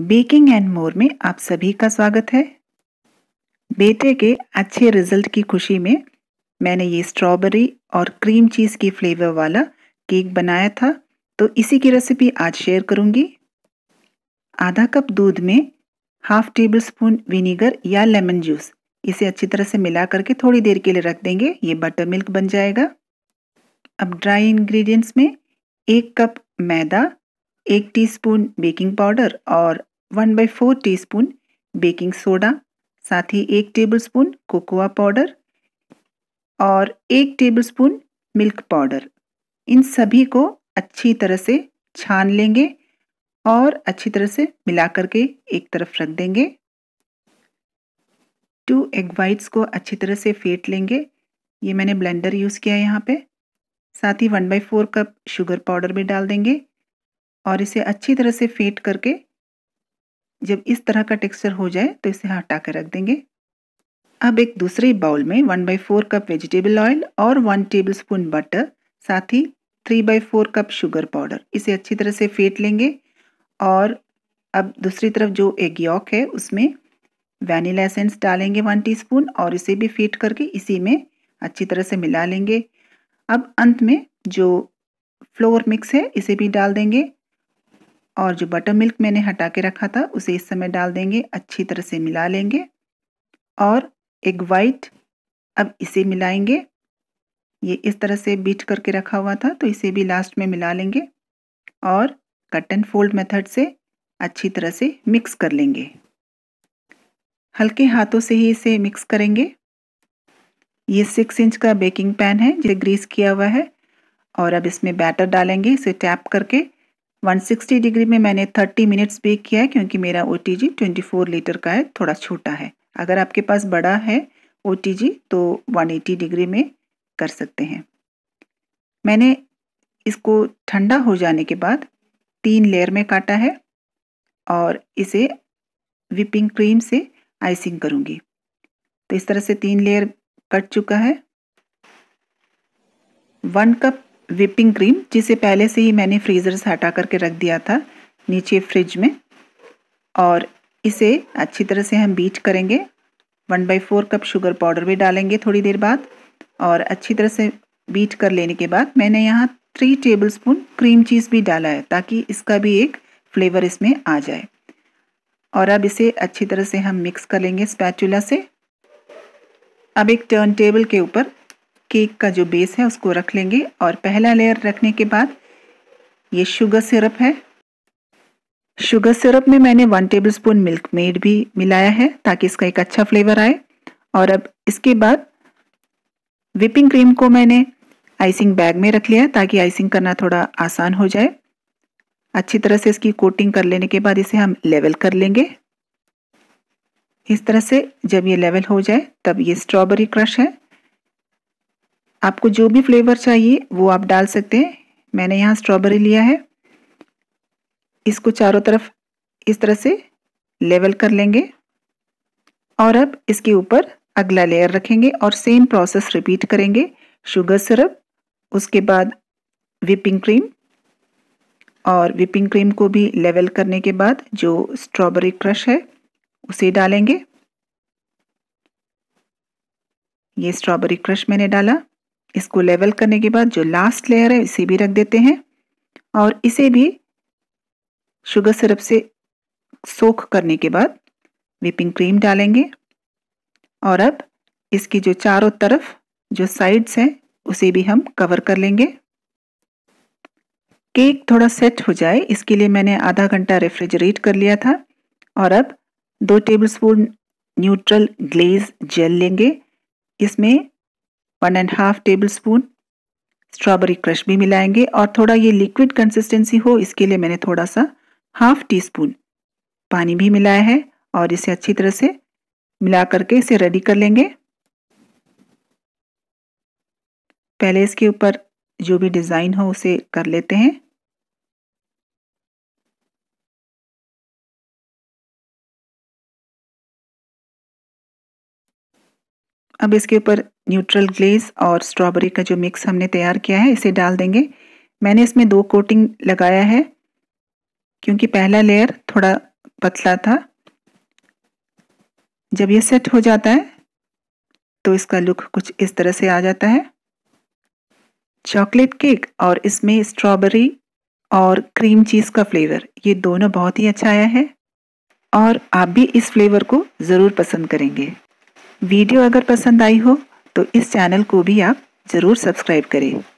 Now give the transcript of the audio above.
baking and more में आप सभी का स्वागत है बेटे के अच्छे रिजल्ट की खुशी में मैंने ये स्ट्रॉबेरी और क्रीम चीज़ की फ्लेवर वाला केक बनाया था तो इसी की रेसिपी आज शेयर करूँगी आधा कप दूध में हाफ टेबल स्पून विनीगर या लेमन जूस इसे अच्छी तरह से मिला करके थोड़ी देर के लिए रख देंगे ये बटर मिल्क बन जाएगा अब ड्राई इंग्रेडिएंट्स में एक कप मैदा एक टीस्पून बेकिंग पाउडर और one by four T baking soda साथ ही एक टेबलस्पून कोकोआ पाउडर और एक टेबलस्पून मिल्क पाउडर इन सभी को अच्छी तरह से छान लेंगे और अच्छी तरह से मिला करके एक तरफ रख देंगे टू एग वाइट्स को अच्छी तरह से फेंट लेंगे ये मैंने ब्लेंडर यूज़ किया है यहाँ पे साथ ही one by four cup sugar powder भी डाल देंगे और इसे अच्छी तरह से फेंट करके जब इस तरह का टेक्सचर हो जाए तो इसे हटा कर रख देंगे अब एक दूसरे बाउल में one by four cup vegetable oil और वन टेबल स्पून बटर साथ ही three by four cup sugar powder इसे अच्छी तरह से फेंट लेंगे और अब दूसरी तरफ जो एग यॉक है उसमें वैनिला एसेंस डालेंगे वन टीस्पून और इसे भी फेंट करके इसी में अच्छी तरह से मिला लेंगे अब अंत में जो फ्लोर मिक्स है इसे भी डाल देंगे और जो बटर मिल्क मैंने हटा के रखा था उसे इस समय डाल देंगे अच्छी तरह से मिला लेंगे और एग वाइट अब इसे मिलाएंगे ये इस तरह से बीट करके रखा हुआ था तो इसे भी लास्ट में मिला लेंगे और कट एंड फोल्ड मेथड से अच्छी तरह से मिक्स कर लेंगे हल्के हाथों से ही इसे मिक्स करेंगे ये सिक्स इंच का बेकिंग पैन है जिसे ग्रीस किया हुआ है और अब इसमें बैटर डालेंगे इसे टैप करके 160 डिग्री में मैंने 30 मिनट्स बेक किया है क्योंकि मेरा ओ टी जी लीटर का है थोड़ा छोटा है अगर आपके पास बड़ा है ओ तो 180 डिग्री में कर सकते हैं मैंने इसको ठंडा हो जाने के बाद तीन लेयर में काटा है और इसे विपिंग क्रीम से आइसिंग करूँगी तो इस तरह से तीन लेयर कट चुका है वन कप विपिंग क्रीम जिसे पहले से ही मैंने फ्रीज़र से हटा करके रख दिया था नीचे फ्रिज में और इसे अच्छी तरह से हम बीट करेंगे one by four cup sugar powder भी डालेंगे थोड़ी देर बाद और अच्छी तरह से बीट कर लेने के बाद मैंने यहाँ three tablespoon cream cheese भी डाला है ताकि इसका भी एक फ्लेवर इसमें आ जाए और अब इसे अच्छी तरह से हम मिक्स कर लेंगे स्पैचुला से अब एक टर्न टेबल के ऊपर केक का जो बेस है उसको रख लेंगे और पहला लेयर रखने के बाद ये शुगर सिरप है शुगर सिरप में मैंने one tablespoon Milkmaid भी मिलाया है ताकि इसका एक अच्छा फ्लेवर आए और अब इसके बाद विपिंग क्रीम को मैंने आइसिंग बैग में रख लिया ताकि आइसिंग करना थोड़ा आसान हो जाए अच्छी तरह से इसकी कोटिंग कर लेने के बाद इसे हम लेवल कर लेंगे इस तरह से जब ये लेवल हो जाए तब ये स्ट्रॉबेरी क्रश है आपको जो भी फ्लेवर चाहिए वो आप डाल सकते हैं मैंने यहाँ स्ट्रॉबेरी लिया है इसको चारों तरफ इस तरह से लेवल कर लेंगे और अब इसके ऊपर अगला लेयर रखेंगे और सेम प्रोसेस रिपीट करेंगे शुगर सिरप उसके बाद विपिंग क्रीम और विपिंग क्रीम को भी लेवल करने के बाद जो स्ट्रॉबेरी क्रश है उसे डालेंगे ये स्ट्रॉबेरी क्रश मैंने डाला इसको लेवल करने के बाद जो लास्ट लेयर है इसे भी रख देते हैं और इसे भी शुगर सिरप से सोख करने के बाद विपिंग क्रीम डालेंगे और अब इसकी जो चारों तरफ जो साइड्स हैं उसे भी हम कवर कर लेंगे केक थोड़ा सेट हो जाए इसके लिए मैंने आधा घंटा रेफ्रिजरेट कर लिया था और अब दो टेबलस्पून न्यूट्रल ग्लेज जेल लेंगे इसमें one and half tablespoon strawberry crush भी मिलाएंगे और थोड़ा ये लिक्विड कंसिस्टेंसी हो इसके लिए मैंने थोड़ा सा हाफ टी स्पून पानी भी मिलाया है और इसे अच्छी तरह से मिला करके इसे रेडी कर लेंगे पहले इसके ऊपर जो भी डिज़ाइन हो उसे कर लेते हैं अब इसके ऊपर न्यूट्रल ग्लेज और स्ट्रॉबेरी का जो मिक्स हमने तैयार किया है इसे डाल देंगे मैंने इसमें दो कोटिंग लगाया है क्योंकि पहला लेयर थोड़ा पतला था जब ये सेट हो जाता है तो इसका लुक कुछ इस तरह से आ जाता है चॉकलेट केक और इसमें स्ट्रॉबेरी और क्रीम चीज़ का फ्लेवर ये दोनों बहुत ही अच्छा आया है और आप भी इस फ्लेवर को ज़रूर पसंद करेंगे वीडियो अगर पसंद आई हो तो इस चैनल को भी आप ज़रूर सब्सक्राइब करें